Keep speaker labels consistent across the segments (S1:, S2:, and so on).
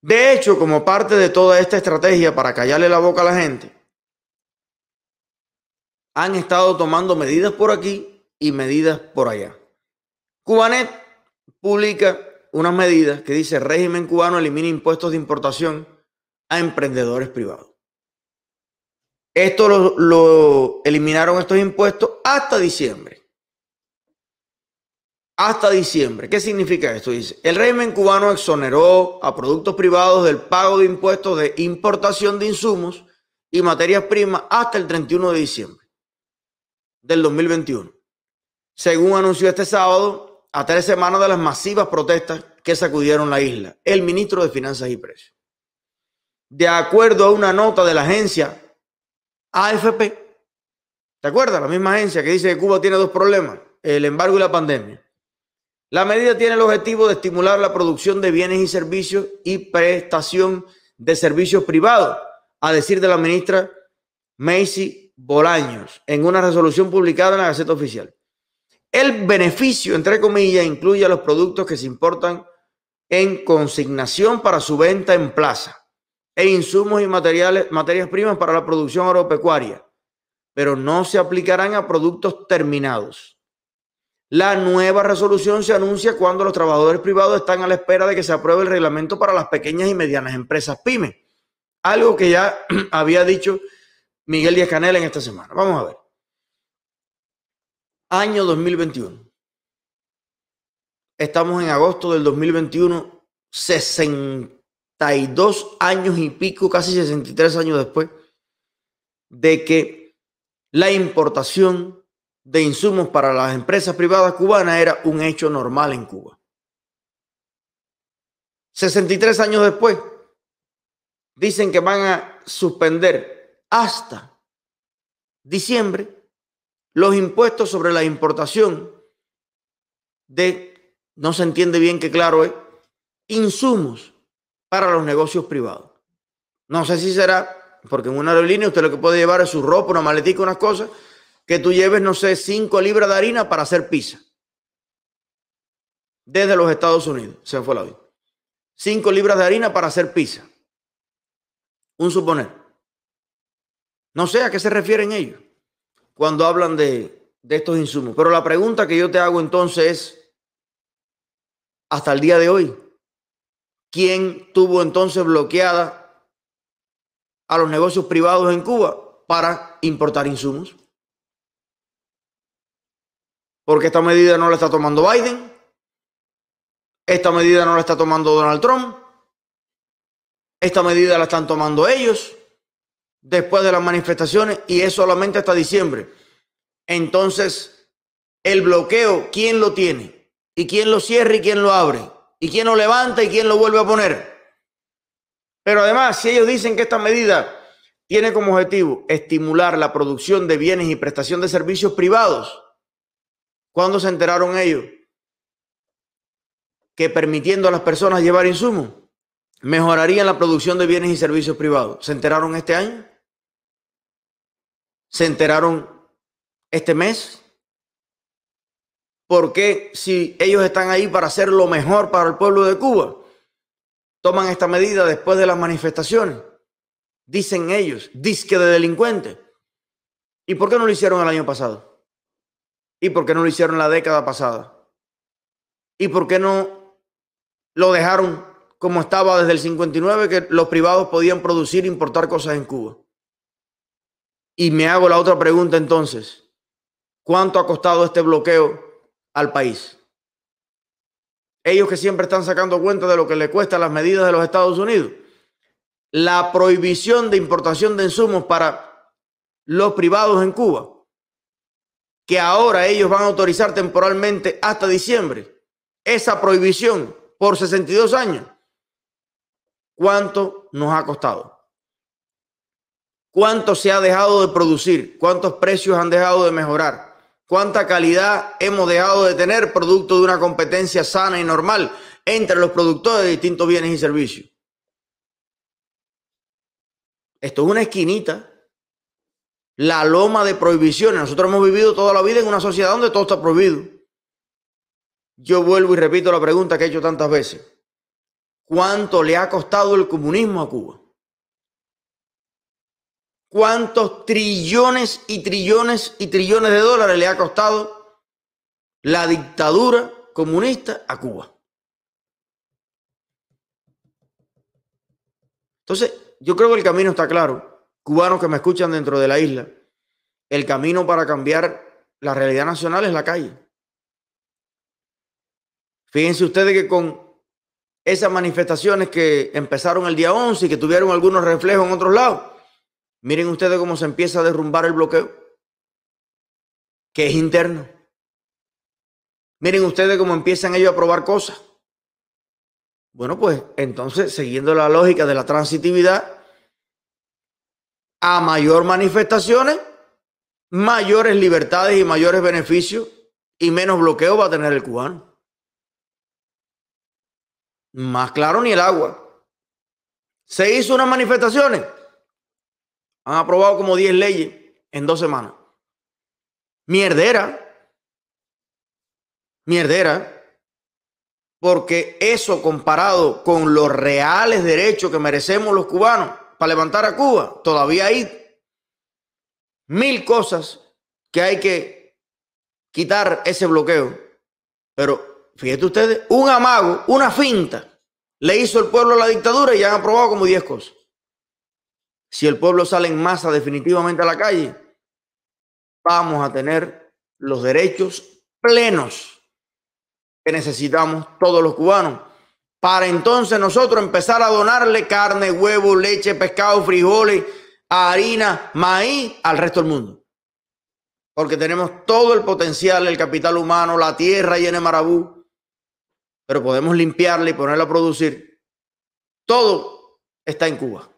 S1: De hecho, como parte de toda esta estrategia para callarle la boca a la gente, han estado tomando medidas por aquí y medidas por allá. Cubanet publica unas medidas que dice régimen cubano elimina impuestos de importación a emprendedores privados. Esto lo, lo eliminaron estos impuestos hasta diciembre hasta diciembre. ¿Qué significa esto? Dice, el régimen cubano exoneró a productos privados del pago de impuestos de importación de insumos y materias primas hasta el 31 de diciembre del 2021. Según anunció este sábado, a tres semanas de las masivas protestas que sacudieron la isla, el ministro de Finanzas y Precios. De acuerdo a una nota de la agencia AFP, ¿te acuerdas? La misma agencia que dice que Cuba tiene dos problemas, el embargo y la pandemia. La medida tiene el objetivo de estimular la producción de bienes y servicios y prestación de servicios privados, a decir de la ministra Macy Bolaños, en una resolución publicada en la Gaceta Oficial. El beneficio, entre comillas, incluye a los productos que se importan en consignación para su venta en plaza e insumos y materiales, materias primas para la producción agropecuaria, pero no se aplicarán a productos terminados. La nueva resolución se anuncia cuando los trabajadores privados están a la espera de que se apruebe el reglamento para las pequeñas y medianas empresas PYME, algo que ya había dicho Miguel Díaz Canel en esta semana. Vamos a ver. Año 2021. Estamos en agosto del 2021, 62 años y pico, casi 63 años después, de que la importación de insumos para las empresas privadas cubanas era un hecho normal en Cuba. 63 años después, dicen que van a suspender hasta diciembre los impuestos sobre la importación de, no se entiende bien qué claro es, insumos para los negocios privados. No sé si será, porque en una aerolínea usted lo que puede llevar es su ropa, una maletica, unas cosas, que tú lleves, no sé, cinco libras de harina para hacer pizza. Desde los Estados Unidos, se fue la vida. Cinco libras de harina para hacer pizza. Un suponer. No sé a qué se refieren ellos cuando hablan de, de estos insumos. Pero la pregunta que yo te hago entonces es, hasta el día de hoy, ¿quién tuvo entonces bloqueada a los negocios privados en Cuba para importar insumos? porque esta medida no la está tomando Biden, esta medida no la está tomando Donald Trump, esta medida la están tomando ellos después de las manifestaciones y es solamente hasta diciembre. Entonces, el bloqueo, ¿quién lo tiene? ¿Y quién lo cierra y quién lo abre? ¿Y quién lo levanta y quién lo vuelve a poner? Pero además, si ellos dicen que esta medida tiene como objetivo estimular la producción de bienes y prestación de servicios privados, ¿Cuándo se enteraron ellos? Que permitiendo a las personas llevar insumos, mejorarían la producción de bienes y servicios privados. ¿Se enteraron este año? ¿Se enteraron este mes? Porque si ellos están ahí para hacer lo mejor para el pueblo de Cuba, toman esta medida después de las manifestaciones? Dicen ellos, disque de delincuentes. ¿Y por qué no lo hicieron el año pasado? ¿Y por qué no lo hicieron la década pasada? ¿Y por qué no lo dejaron como estaba desde el 59, que los privados podían producir e importar cosas en Cuba? Y me hago la otra pregunta entonces. ¿Cuánto ha costado este bloqueo al país? Ellos que siempre están sacando cuenta de lo que le cuesta las medidas de los Estados Unidos. La prohibición de importación de insumos para los privados en Cuba que ahora ellos van a autorizar temporalmente hasta diciembre esa prohibición por 62 años. ¿Cuánto nos ha costado? ¿Cuánto se ha dejado de producir? ¿Cuántos precios han dejado de mejorar? ¿Cuánta calidad hemos dejado de tener producto de una competencia sana y normal entre los productores de distintos bienes y servicios? Esto es una esquinita la loma de prohibiciones. Nosotros hemos vivido toda la vida en una sociedad donde todo está prohibido. Yo vuelvo y repito la pregunta que he hecho tantas veces. ¿Cuánto le ha costado el comunismo a Cuba? ¿Cuántos trillones y trillones y trillones de dólares le ha costado la dictadura comunista a Cuba? Entonces, yo creo que el camino está claro cubanos que me escuchan dentro de la isla, el camino para cambiar la realidad nacional es la calle. Fíjense ustedes que con esas manifestaciones que empezaron el día 11 y que tuvieron algunos reflejos en otros lados, miren ustedes cómo se empieza a derrumbar el bloqueo, que es interno. Miren ustedes cómo empiezan ellos a probar cosas. Bueno, pues entonces, siguiendo la lógica de la transitividad, a mayor manifestaciones, mayores libertades y mayores beneficios y menos bloqueo va a tener el cubano. Más claro ni el agua. Se hizo unas manifestaciones. Han aprobado como 10 leyes en dos semanas. Mierdera. Mierdera. Porque eso comparado con los reales derechos que merecemos los cubanos, para levantar a Cuba. Todavía hay mil cosas que hay que quitar ese bloqueo. Pero fíjate ustedes, un amago, una finta, le hizo el pueblo a la dictadura y ya han aprobado como 10 cosas. Si el pueblo sale en masa definitivamente a la calle, vamos a tener los derechos plenos que necesitamos todos los cubanos para entonces nosotros empezar a donarle carne, huevo, leche, pescado, frijoles, harina, maíz al resto del mundo. Porque tenemos todo el potencial, el capital humano, la tierra llena de marabú, pero podemos limpiarla y ponerla a producir. Todo está en Cuba.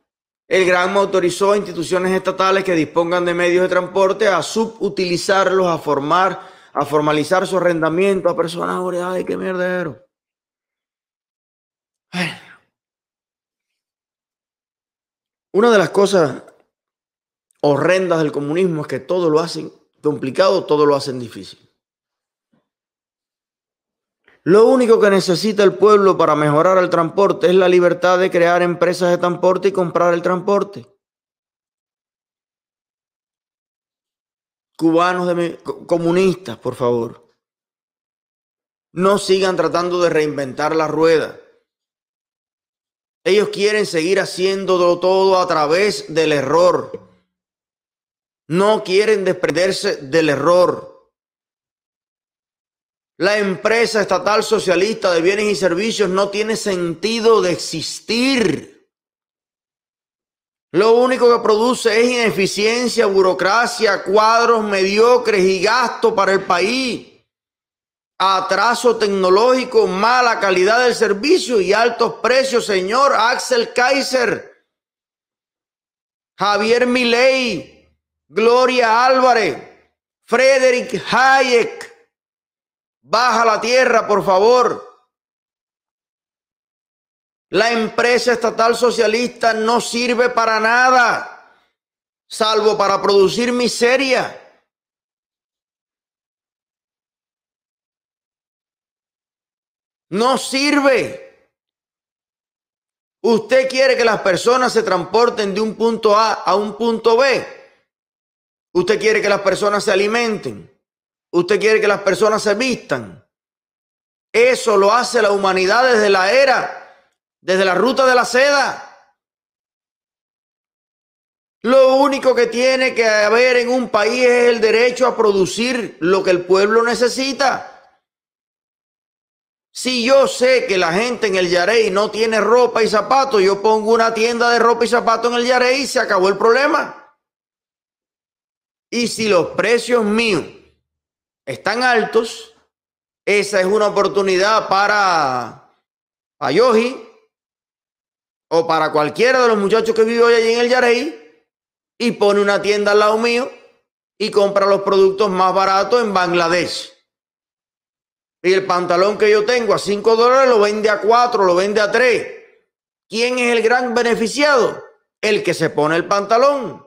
S1: El gran autorizó a instituciones estatales que dispongan de medios de transporte a subutilizarlos, a formar, a formalizar su arrendamiento a personas ¡Ay, ¡Qué mierdero! Una de las cosas horrendas del comunismo es que todo lo hacen complicado, todo lo hacen difícil. Lo único que necesita el pueblo para mejorar el transporte es la libertad de crear empresas de transporte y comprar el transporte. Cubanos de, comunistas, por favor, no sigan tratando de reinventar la rueda. Ellos quieren seguir haciéndolo todo a través del error. No quieren desprenderse del error. La empresa estatal socialista de bienes y servicios no tiene sentido de existir. Lo único que produce es ineficiencia, burocracia, cuadros mediocres y gasto para el país atraso tecnológico, mala calidad del servicio y altos precios, señor Axel Kaiser, Javier Milei, Gloria Álvarez, Frederick Hayek. Baja la tierra, por favor. La empresa estatal socialista no sirve para nada, salvo para producir miseria. No sirve. Usted quiere que las personas se transporten de un punto A a un punto B. Usted quiere que las personas se alimenten. Usted quiere que las personas se vistan. Eso lo hace la humanidad desde la era, desde la ruta de la seda. Lo único que tiene que haber en un país es el derecho a producir lo que el pueblo necesita. Si yo sé que la gente en el Yarey no tiene ropa y zapatos, yo pongo una tienda de ropa y zapatos en el Yarey y se acabó el problema. Y si los precios míos están altos, esa es una oportunidad para, Ayoji o para cualquiera de los muchachos que vive hoy allí en el Yarey y pone una tienda al lado mío y compra los productos más baratos en Bangladesh. Y el pantalón que yo tengo a 5 dólares lo vende a 4, lo vende a 3. ¿Quién es el gran beneficiado? El que se pone el pantalón.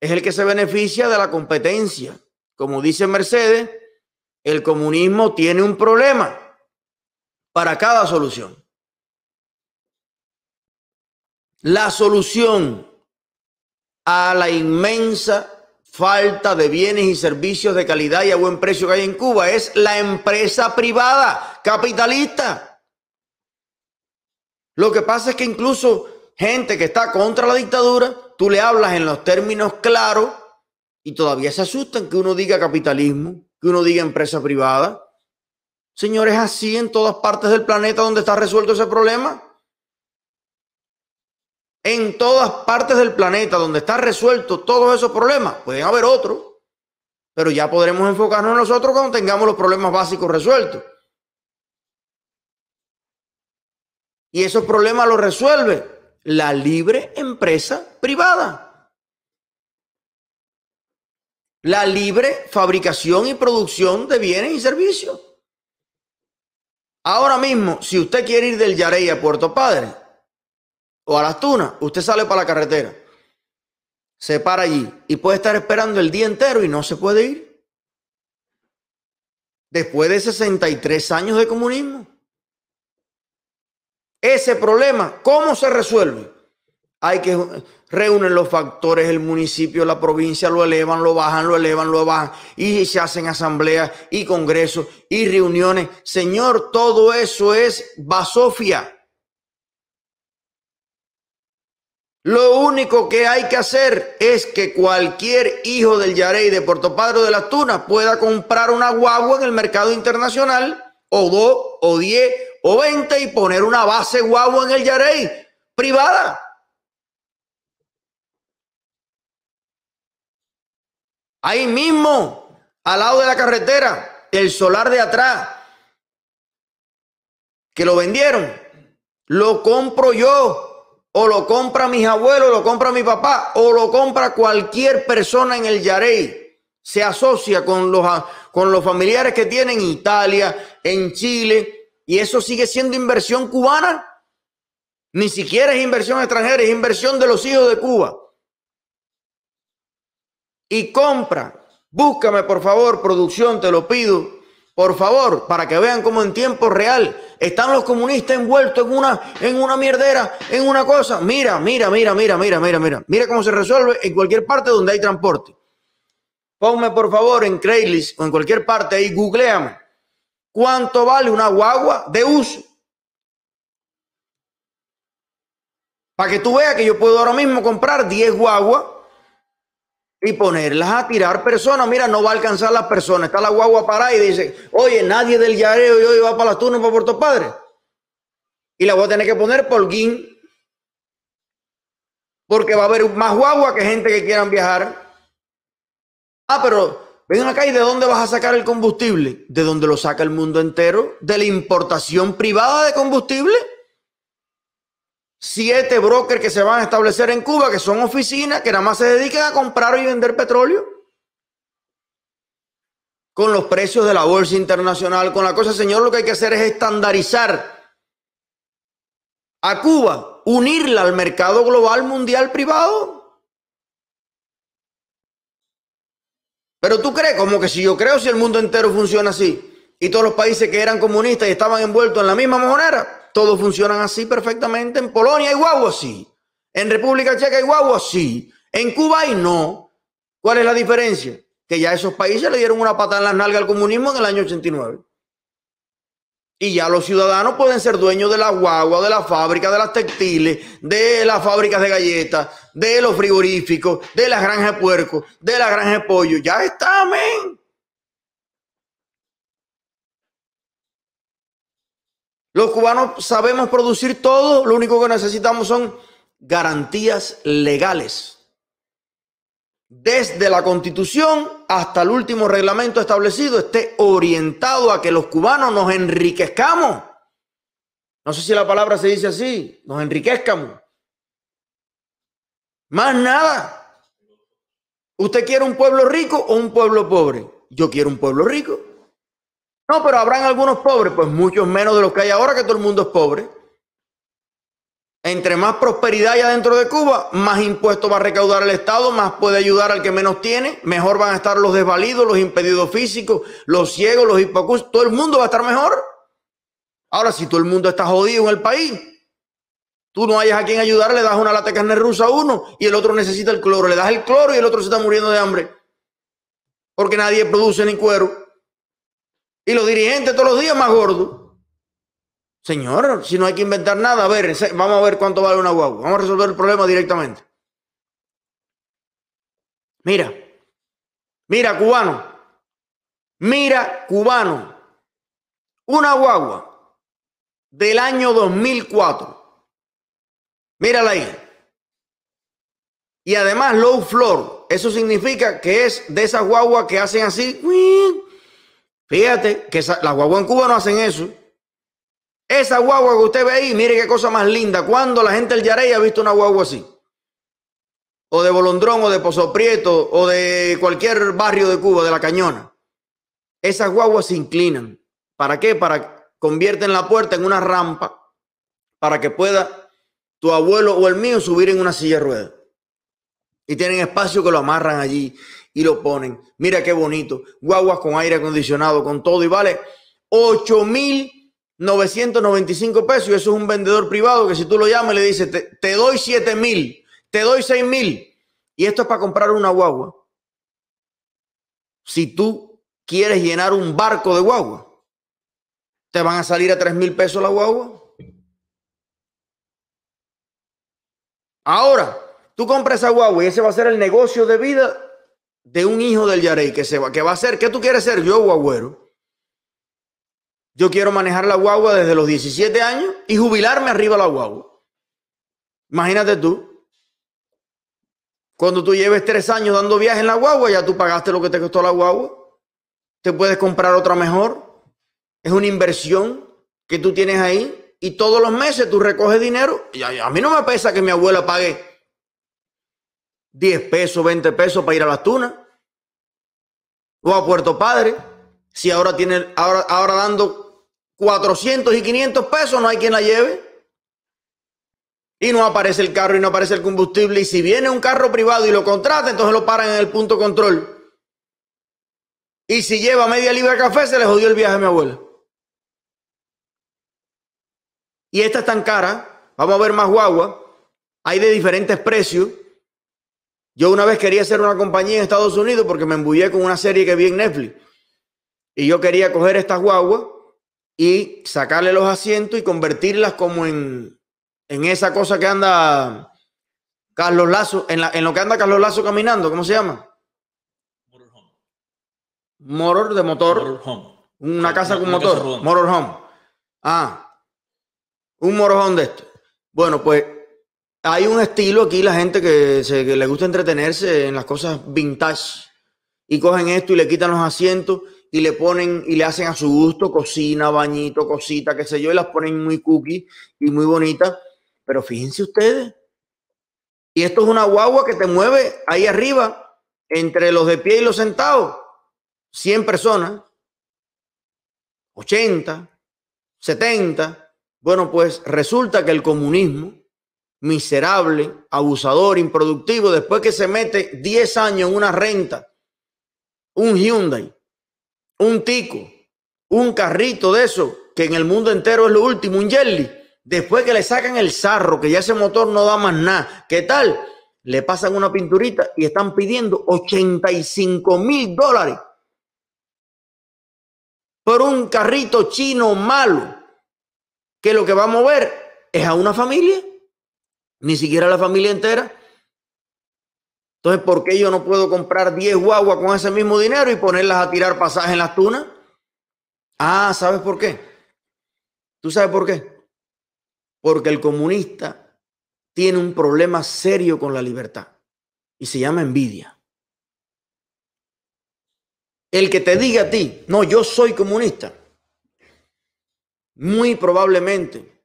S1: Es el que se beneficia de la competencia. Como dice Mercedes, el comunismo tiene un problema para cada solución. La solución a la inmensa falta de bienes y servicios de calidad y a buen precio que hay en Cuba es la empresa privada capitalista. Lo que pasa es que incluso gente que está contra la dictadura, tú le hablas en los términos claros y todavía se asustan que uno diga capitalismo, que uno diga empresa privada. Señores, así en todas partes del planeta donde está resuelto ese problema en todas partes del planeta donde están resueltos todos esos problemas. Pueden haber otros, pero ya podremos enfocarnos nosotros cuando tengamos los problemas básicos resueltos. Y esos problemas los resuelve la libre empresa privada. La libre fabricación y producción de bienes y servicios. Ahora mismo, si usted quiere ir del Yarey a Puerto Padre, o a las tunas, usted sale para la carretera, se para allí y puede estar esperando el día entero y no se puede ir. Después de 63 años de comunismo. Ese problema, ¿cómo se resuelve? Hay que reúnen los factores, el municipio, la provincia, lo elevan, lo bajan, lo elevan, lo bajan, y se hacen asambleas y congresos y reuniones. Señor, todo eso es basofia. Lo único que hay que hacer es que cualquier hijo del Yarey de Puerto Padre de las Tunas pueda comprar una guagua en el mercado internacional, o dos, o diez, o veinte, y poner una base guagua en el Yarey privada. Ahí mismo, al lado de la carretera, el solar de atrás, que lo vendieron, lo compro yo o lo compra mis abuelos, lo compra mi papá, o lo compra cualquier persona en el Yarey. Se asocia con los, con los familiares que tiene en Italia, en Chile, y eso sigue siendo inversión cubana. Ni siquiera es inversión extranjera, es inversión de los hijos de Cuba. Y compra, búscame por favor, producción, te lo pido, por favor, para que vean cómo en tiempo real están los comunistas envueltos en una, en una mierdera, en una cosa. Mira, mira, mira, mira, mira, mira, mira. Mira cómo se resuelve en cualquier parte donde hay transporte. Ponme por favor en Craigslist o en cualquier parte ahí, googleame. ¿Cuánto vale una guagua de uso? Para que tú veas que yo puedo ahora mismo comprar 10 guaguas y ponerlas a tirar personas. Mira, no va a alcanzar las personas. Está la guagua parada y dice, oye, nadie del yareo y hoy va para las turnas para Puerto Padre. Y la voy a tener que poner por guín. Porque va a haber más guagua que gente que quieran viajar. Ah, pero ven acá y de dónde vas a sacar el combustible? ¿De dónde lo saca el mundo entero? ¿De la importación privada de combustible? siete brokers que se van a establecer en Cuba, que son oficinas que nada más se dedican a comprar y vender petróleo. Con los precios de la bolsa internacional, con la cosa, señor, lo que hay que hacer es estandarizar a Cuba, unirla al mercado global mundial privado. Pero tú crees, como que si yo creo, si el mundo entero funciona así, y todos los países que eran comunistas y estaban envueltos en la misma mojonera, todos funcionan así perfectamente. En Polonia hay guagua sí. En República Checa hay guagua sí. En Cuba y no. ¿Cuál es la diferencia? Que ya esos países le dieron una patada en las nalgas al comunismo en el año 89. Y ya los ciudadanos pueden ser dueños de la guagua, de la fábrica, de las textiles, de las fábricas de galletas, de los frigoríficos, de las granjas de puerco, de las granjas de pollo. Ya está, amén. Los cubanos sabemos producir todo, lo único que necesitamos son garantías legales. Desde la constitución hasta el último reglamento establecido esté orientado a que los cubanos nos enriquezcamos. No sé si la palabra se dice así, nos enriquezcamos. Más nada. ¿Usted quiere un pueblo rico o un pueblo pobre? Yo quiero un pueblo rico. No, pero habrán algunos pobres, pues muchos menos de los que hay ahora, que todo el mundo es pobre. Entre más prosperidad hay adentro de Cuba, más impuestos va a recaudar el Estado, más puede ayudar al que menos tiene, mejor van a estar los desvalidos, los impedidos físicos, los ciegos, los hipocus, todo el mundo va a estar mejor. Ahora, si todo el mundo está jodido en el país, tú no hayas a quien ayudar, le das una lata de carne rusa a uno y el otro necesita el cloro, le das el cloro y el otro se está muriendo de hambre, porque nadie produce ni cuero. Y los dirigentes todos los días más gordos. Señor, si no hay que inventar nada, a ver, vamos a ver cuánto vale una guagua. Vamos a resolver el problema directamente. Mira, mira, cubano. Mira, cubano. Una guagua del año 2004. Mírala ahí. Y además low floor. Eso significa que es de esa guagua que hacen así. Fíjate que las guaguas en Cuba no hacen eso. Esa guagua que usted ve ahí, mire qué cosa más linda. ¿Cuándo la gente del Yarey ha visto una guagua así? O de Bolondrón, o de Pozo Prieto, o de cualquier barrio de Cuba, de la Cañona. Esas guaguas se inclinan. ¿Para qué? Para convierten la puerta en una rampa para que pueda tu abuelo o el mío subir en una silla de ruedas. Y tienen espacio que lo amarran allí y lo ponen. Mira qué bonito. Guaguas con aire acondicionado, con todo y vale 8.995 pesos. Y eso es un vendedor privado que si tú lo llamas le dices, te, doy doy 7.000, te doy 6.000. Y esto es para comprar una guagua. Si tú quieres llenar un barco de guagua, te van a salir a 3.000 pesos la guagua. Ahora, tú compras esa guagua y ese va a ser el negocio de vida de un hijo del Yarey que se va, que va a ser, ¿qué tú quieres ser? Yo, guagüero. Yo quiero manejar la guagua desde los 17 años y jubilarme arriba la guagua. Imagínate tú. Cuando tú lleves tres años dando viajes en la guagua, ya tú pagaste lo que te costó la guagua. Te puedes comprar otra mejor. Es una inversión que tú tienes ahí. Y todos los meses tú recoges dinero. Y a, a mí no me pesa que mi abuela pague 10 pesos, 20 pesos para ir a las tunas a Puerto Padre. Si ahora tiene, ahora, ahora dando 400 y 500 pesos, no hay quien la lleve. Y no aparece el carro y no aparece el combustible. Y si viene un carro privado y lo contrata, entonces lo paran en el punto control. Y si lleva media libra de café, se le jodió el viaje a mi abuela. Y esta es tan cara. Vamos a ver más guagua. Hay de diferentes precios. Yo una vez quería hacer una compañía en Estados Unidos porque me embullé con una serie que vi en Netflix. Y yo quería coger estas guaguas y sacarle los asientos y convertirlas como en, en esa cosa que anda Carlos Lazo, en, lo que anda Carlos Lazo caminando, ¿cómo se llama? Motorhome. de motor. Motorhome. Una casa con motor. home. motorhome. Ah. Un morojón de esto. Bueno, pues hay un estilo aquí, la gente que, se, le gusta entretenerse en las cosas vintage y cogen esto y le quitan los asientos y le ponen y le hacen a su gusto cocina, bañito, cosita, qué sé yo, y las ponen muy cookie y muy bonita. Pero fíjense ustedes, y esto es una guagua que te mueve ahí arriba, entre los de pie y los sentados, 100 personas, 80, 70. Bueno, pues resulta que el comunismo miserable, abusador, improductivo, después que se mete 10 años en una renta, un Hyundai, un Tico, un carrito de eso, que en el mundo entero es lo último, un Jelly, después que le sacan el sarro, que ya ese motor no da más nada, ¿qué tal? Le pasan una pinturita y están pidiendo 85 mil dólares por un carrito chino malo, que lo que va a mover es a una familia ni siquiera la familia entera. Entonces, ¿por qué yo no puedo comprar 10 guaguas con ese mismo dinero y ponerlas a tirar pasajes en las tunas? Ah, ¿sabes por qué? ¿Tú sabes por qué? Porque el comunista tiene un problema serio con la libertad y se llama envidia. El que te diga a ti, no, yo soy comunista, muy probablemente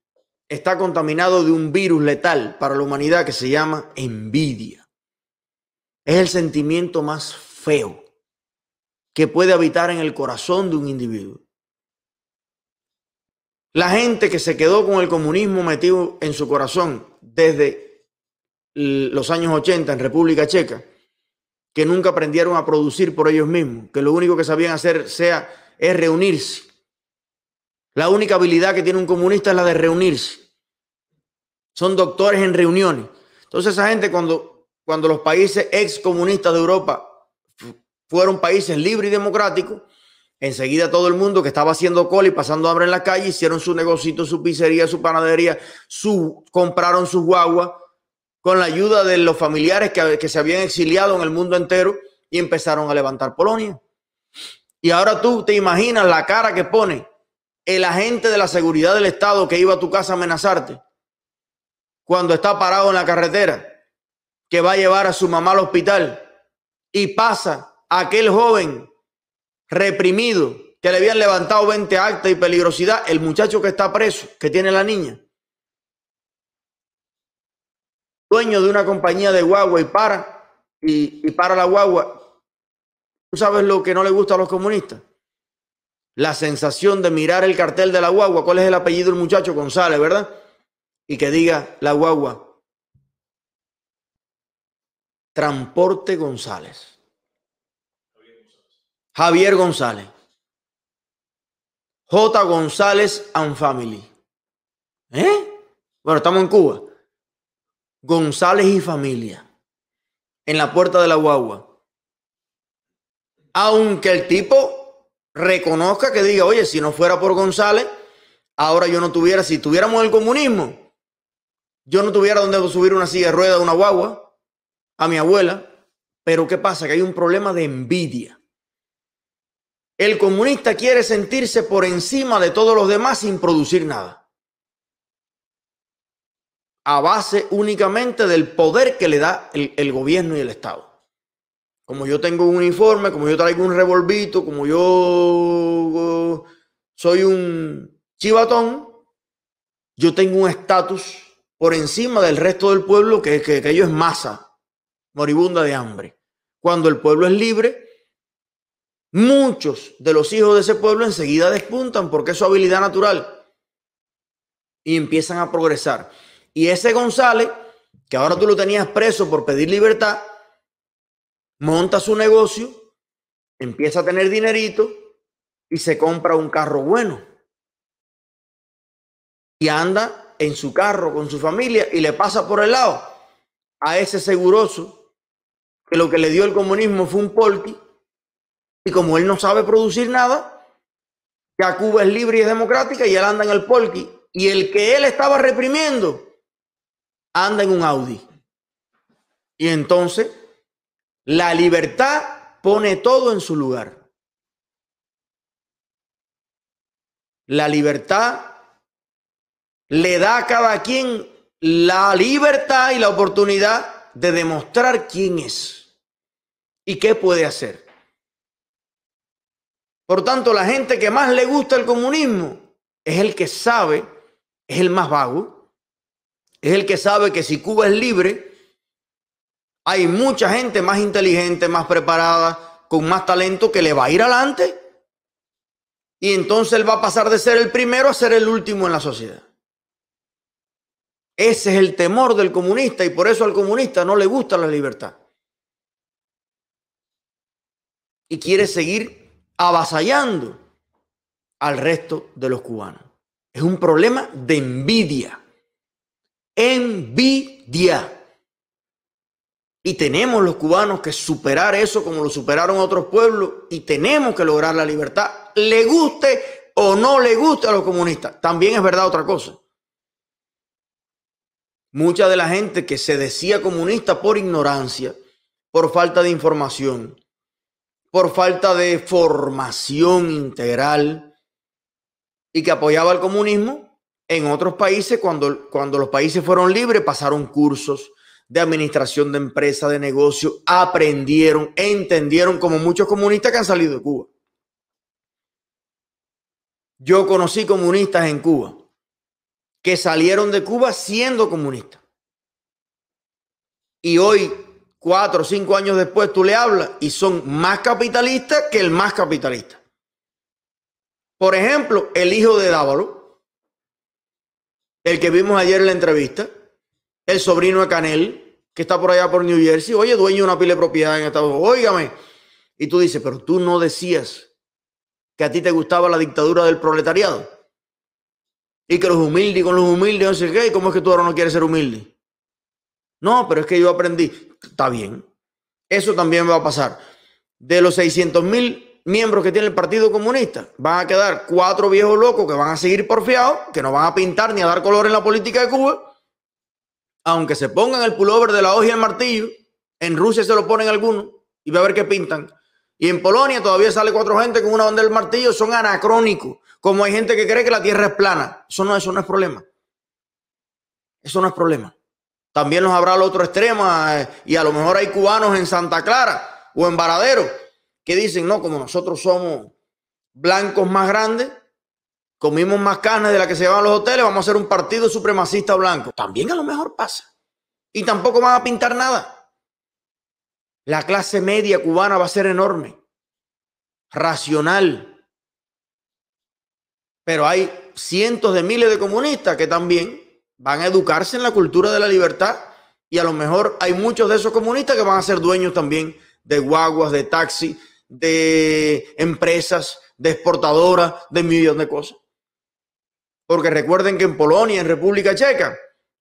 S1: está contaminado de un virus letal para la humanidad que se llama envidia. Es el sentimiento más feo que puede habitar en el corazón de un individuo. La gente que se quedó con el comunismo metido en su corazón desde los años 80 en República Checa, que nunca aprendieron a producir por ellos mismos, que lo único que sabían hacer sea es reunirse la única habilidad que tiene un comunista es la de reunirse. Son doctores en reuniones. Entonces esa gente cuando, cuando los países excomunistas de Europa fueron países libres y democráticos, enseguida todo el mundo que estaba haciendo cola y pasando hambre en la calle hicieron su negocito, su pizzería, su panadería, su, compraron sus guaguas con la ayuda de los familiares que, que se habían exiliado en el mundo entero y empezaron a levantar Polonia. Y ahora tú te imaginas la cara que pone el agente de la seguridad del Estado que iba a tu casa a amenazarte cuando está parado en la carretera, que va a llevar a su mamá al hospital y pasa aquel joven reprimido que le habían levantado 20 actas y peligrosidad, el muchacho que está preso, que tiene la niña, dueño de una compañía de guagua y para, y, para la guagua. ¿Tú sabes lo que no le gusta a los comunistas? la sensación de mirar el cartel de la guagua, cuál es el apellido del muchacho, González, ¿verdad? Y que diga la guagua, Transporte González. Javier González. J. González and Family. ¿Eh? Bueno, estamos en Cuba. González y familia. En la puerta de la guagua. Aunque el tipo reconozca que diga, oye, si no fuera por González, ahora yo no tuviera, si tuviéramos el comunismo, yo no tuviera donde subir una silla de rueda, una guagua, a mi abuela. Pero ¿qué pasa? Que hay un problema de envidia. El comunista quiere sentirse por encima de todos los demás sin producir nada. A base únicamente del poder que le da el, el gobierno y el Estado. Como yo tengo un uniforme, como yo traigo un revolvito, como yo uh, soy un chivatón, yo tengo un estatus por encima del resto del pueblo que, que, que ellos es masa moribunda de hambre. Cuando el pueblo es libre, muchos de los hijos de ese pueblo enseguida despuntan porque es su habilidad natural y empiezan a progresar. Y ese González, que ahora tú lo tenías preso por pedir libertad, monta su negocio, empieza a tener dinerito y se compra un carro bueno. Y anda en su carro con su familia y le pasa por el lado a ese seguroso que lo que le dio el comunismo fue un polki. Y como él no sabe producir nada, ya Cuba es libre y es democrática y él anda en el polki. Y el que él estaba reprimiendo anda en un Audi. Y entonces la libertad pone todo en su lugar. La libertad le da a cada quien la libertad y la oportunidad de demostrar quién es y qué puede hacer. Por tanto, la gente que más le gusta el comunismo es el que sabe, es el más vago, es el que sabe que si Cuba es libre, hay mucha gente más inteligente, más preparada, con más talento que le va a ir adelante. Y entonces él va a pasar de ser el primero a ser el último en la sociedad. Ese es el temor del comunista y por eso al comunista no le gusta la libertad. Y quiere seguir avasallando al resto de los cubanos. Es un problema de envidia. Envidia. Y tenemos los cubanos que superar eso como lo superaron otros pueblos y tenemos que lograr la libertad, le guste o no le guste a los comunistas. También es verdad otra cosa. Mucha de la gente que se decía comunista por ignorancia, por falta de información, por falta de formación integral y que apoyaba al comunismo, en otros países, cuando, cuando los países fueron libres, pasaron cursos, de administración de empresa, de negocio, aprendieron, entendieron, como muchos comunistas que han salido de Cuba. Yo conocí comunistas en Cuba que salieron de Cuba siendo comunistas. Y hoy, cuatro o cinco años después, tú le hablas y son más capitalistas que el más capitalista. Por ejemplo, el hijo de Dávalo, el que vimos ayer en la entrevista, el sobrino de Canel, que está por allá por New Jersey, oye, dueño de una pila de propiedad en Estados Unidos, óigame. Y tú dices, pero tú no decías que a ti te gustaba la dictadura del proletariado. Y que los humildes con los humildes, no sé qué, ¿cómo es que tú ahora no quieres ser humilde? No, pero es que yo aprendí. Está bien. Eso también va a pasar. De los 600 mil miembros que tiene el Partido Comunista, van a quedar cuatro viejos locos que van a seguir porfiados, que no van a pintar ni a dar color en la política de Cuba aunque se pongan el pullover de la hoja y el martillo, en Rusia se lo ponen algunos y va a ver qué pintan. Y en Polonia todavía sale cuatro gente con una onda del martillo, son anacrónicos. Como hay gente que cree que la tierra es plana. Eso no, eso no es problema. Eso no es problema. También nos habrá el otro extremo eh, y a lo mejor hay cubanos en Santa Clara o en Varadero que dicen, no, como nosotros somos blancos más grandes, comimos más carne de la que se llevan los hoteles, vamos a hacer un partido supremacista blanco. También a lo mejor pasa. Y tampoco van a pintar nada. La clase media cubana va a ser enorme, racional. Pero hay cientos de miles de comunistas que también van a educarse en la cultura de la libertad y a lo mejor hay muchos de esos comunistas que van a ser dueños también de guaguas, de taxis, de empresas, de exportadoras, de millones de cosas. Porque recuerden que en Polonia, en República Checa,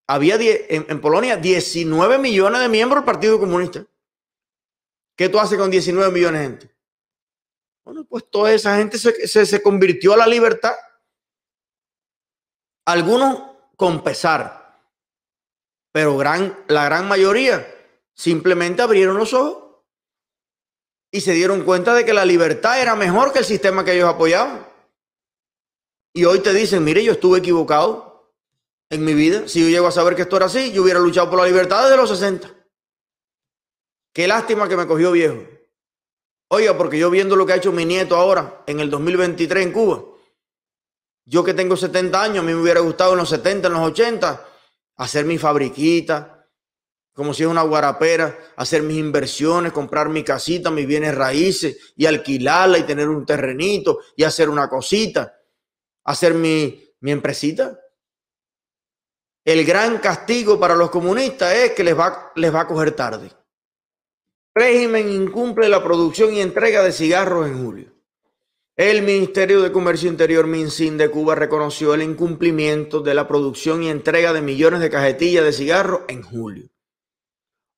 S1: había en, Polonia 19 millones de miembros del Partido Comunista. ¿Qué tú haces con 19 millones de gente? Bueno, pues toda esa gente se, se convirtió a la libertad. Algunos con pesar, pero la gran mayoría simplemente abrieron los ojos y se dieron cuenta de que la libertad era mejor que el sistema que ellos apoyaban. Y hoy te dicen, mire, yo estuve equivocado en mi vida. Si yo llego a saber que esto era así, yo hubiera luchado por la libertad desde los 60. Qué lástima que me cogió viejo. Oiga, porque yo viendo lo que ha hecho mi nieto ahora, en el 2023 en Cuba, yo que tengo 70 años, a mí me hubiera gustado en los 70, en los 80, hacer mi fabriquita, como si es una guarapera, hacer mis inversiones, comprar mi casita, mis bienes raíces y alquilarla y tener un terrenito y hacer una cosita hacer mi, mi empresita. El gran castigo para los comunistas es que les va, les va a coger tarde. Régimen incumple la producción y entrega de cigarros en julio. El Ministerio de Comercio Interior MinSin de Cuba reconoció el incumplimiento de la producción y entrega de millones de cajetillas de cigarros en julio.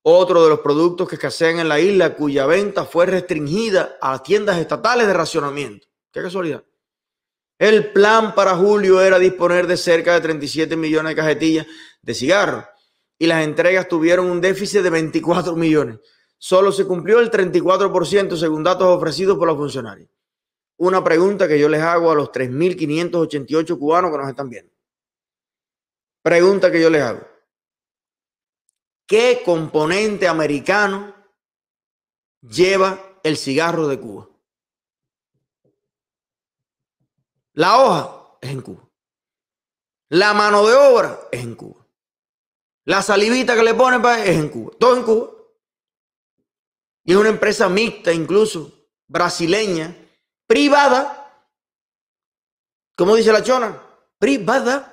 S1: Otro de los productos que escasean en la isla cuya venta fue restringida a tiendas estatales de racionamiento. Qué casualidad. El plan para julio era disponer de cerca de 37 millones de cajetillas de cigarros y las entregas tuvieron un déficit de 24 millones. Solo se cumplió el 34% según datos ofrecidos por los funcionarios. Una pregunta que yo les hago a los 3.588 cubanos que nos están viendo. Pregunta que yo les hago. ¿Qué componente americano lleva el cigarro de Cuba? La hoja es en Cuba. La mano de obra es en Cuba. La salivita que le ponen es en Cuba. Todo en Cuba. Y es una empresa mixta, incluso brasileña, privada. ¿Cómo dice la chona? Privada.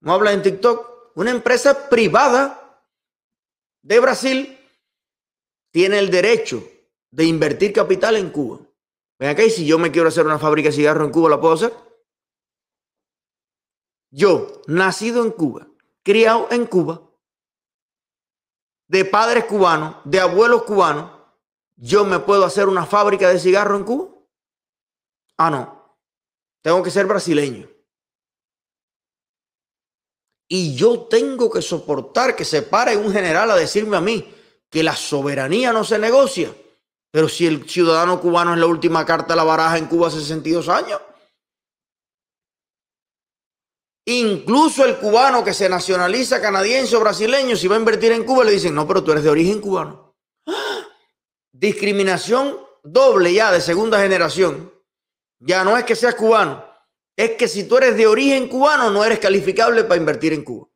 S1: No habla en TikTok. Una empresa privada de Brasil tiene el derecho de invertir capital en Cuba. Ven acá, y si yo me quiero hacer una fábrica de cigarros en Cuba, ¿la puedo hacer? Yo, nacido en Cuba, criado en Cuba, de padres cubanos, de abuelos cubanos, yo me puedo hacer una fábrica de cigarros en Cuba. Ah, no. Tengo que ser brasileño. Y yo tengo que soportar que se pare un general a decirme a mí que la soberanía no se negocia. Pero si el ciudadano cubano es la última carta de la baraja en Cuba hace 62 años. Incluso el cubano que se nacionaliza canadiense o brasileño, si va a invertir en Cuba, le dicen, no, pero tú eres de origen cubano. Discriminación doble ya de segunda generación. Ya no es que seas cubano, es que si tú eres de origen cubano no eres calificable para invertir en Cuba.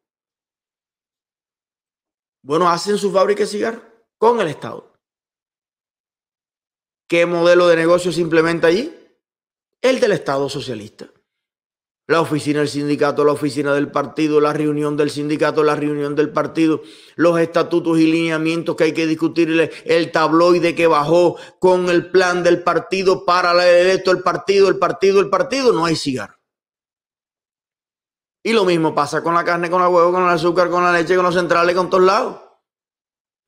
S1: Bueno, hacen su fábrica de cigarros con el Estado. ¿Qué modelo de negocio se implementa allí? El del Estado socialista. La oficina del sindicato, la oficina del partido, la reunión del sindicato, la reunión del partido, los estatutos y lineamientos que hay que discutirle, el tabloide que bajó con el plan del partido para la electo, el partido, el partido, el partido, no hay cigarro. Y lo mismo pasa con la carne, con el huevo, con el azúcar, con la leche, con los centrales, con todos lados.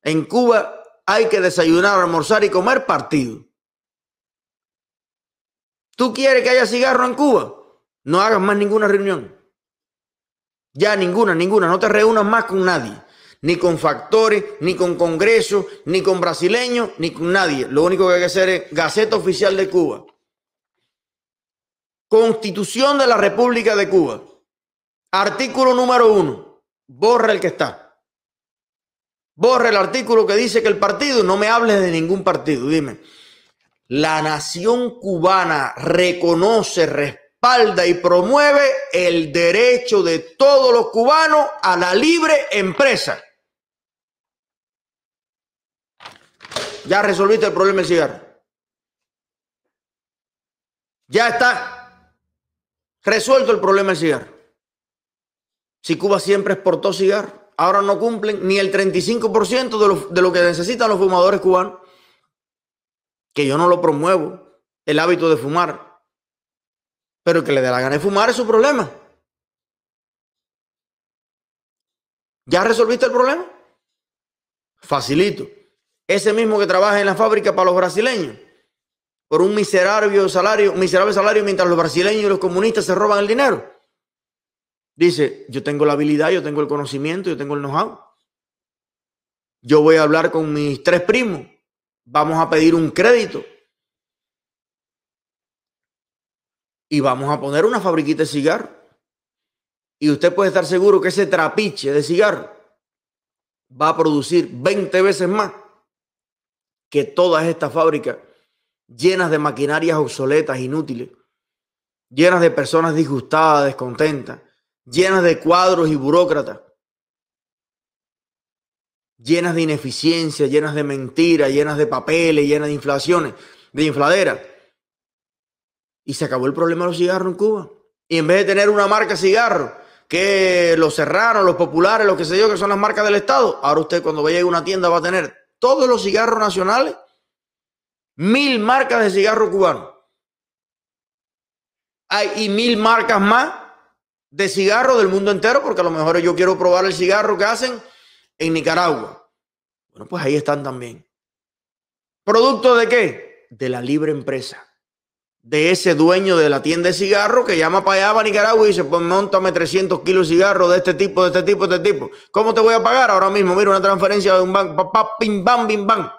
S1: En Cuba hay que desayunar, almorzar y comer partido. ¿Tú quieres que haya cigarro en Cuba? No hagas más ninguna reunión. Ya ninguna, ninguna. No te reúnas más con nadie. Ni con factores, ni con congresos, ni con brasileños, ni con nadie. Lo único que hay que hacer es Gaceta Oficial de Cuba. Constitución de la República de Cuba. Artículo número uno. Borra el que está. Borra el artículo que dice que el partido, no me hables de ningún partido, dime la nación cubana reconoce, respalda y promueve el derecho de todos los cubanos a la libre empresa. Ya resolviste el problema del cigarro. Ya está resuelto el problema del cigarro. Si Cuba siempre exportó cigarro, ahora no cumplen ni el 35% de lo, de lo que necesitan los fumadores cubanos que yo no lo promuevo, el hábito de fumar. Pero que le dé la gana de fumar es su problema. ¿Ya resolviste el problema? Facilito. Ese mismo que trabaja en la fábrica para los brasileños, por un miserable salario, miserable salario mientras los brasileños y los comunistas se roban el dinero. Dice, yo tengo la habilidad, yo tengo el conocimiento, yo tengo el know-how. Yo voy a hablar con mis tres primos vamos a pedir un crédito y vamos a poner una fabriquita de cigarro. Y usted puede estar seguro que ese trapiche de cigarro va a producir 20 veces más que todas estas fábricas llenas de maquinarias obsoletas, inútiles, llenas de personas disgustadas, descontentas, llenas de cuadros y burócratas, llenas de ineficiencia, llenas de mentiras, llenas de papeles, llenas de inflaciones, de infladeras Y se acabó el problema de los cigarros en Cuba. Y en vez de tener una marca cigarro, que los cerraron, los populares, lo que sé yo, que son las marcas del Estado, ahora usted cuando vaya a una tienda va a tener todos los cigarros nacionales, mil marcas de cigarro cubano. Hay y mil marcas más de cigarro del mundo entero, porque a lo mejor yo quiero probar el cigarro que hacen en Nicaragua. Bueno, pues ahí están también. ¿Producto de qué? De la libre empresa. De ese dueño de la tienda de cigarros que llama para allá, a Nicaragua y dice, pues montame 300 kilos de cigarros de este tipo, de este tipo, de este tipo. ¿Cómo te voy a pagar ahora mismo? Mira, una transferencia de un banco. pim, bam, bim, bam.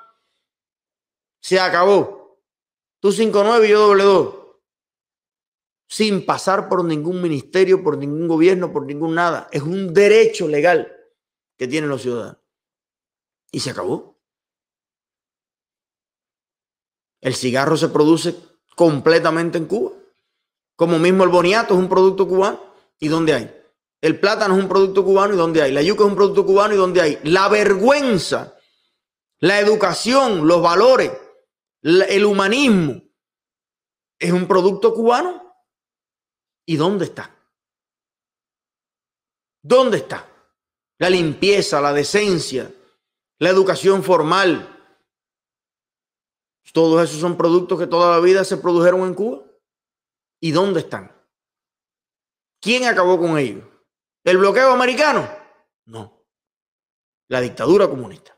S1: Se acabó. Tú 5.9 y yo doble 2 sin pasar por ningún ministerio, por ningún gobierno, por ningún nada. Es un derecho legal que tienen los ciudadanos. Y se acabó. El cigarro se produce completamente en Cuba, como mismo el boniato es un producto cubano. ¿Y dónde hay? El plátano es un producto cubano y dónde hay. La yuca es un producto cubano y dónde hay. La vergüenza, la educación, los valores, el humanismo es un producto cubano. ¿Y dónde está? ¿Dónde está? la limpieza, la decencia, la educación formal. Todos esos son productos que toda la vida se produjeron en Cuba. ¿Y dónde están? ¿Quién acabó con ellos? ¿El bloqueo americano? No. La dictadura comunista.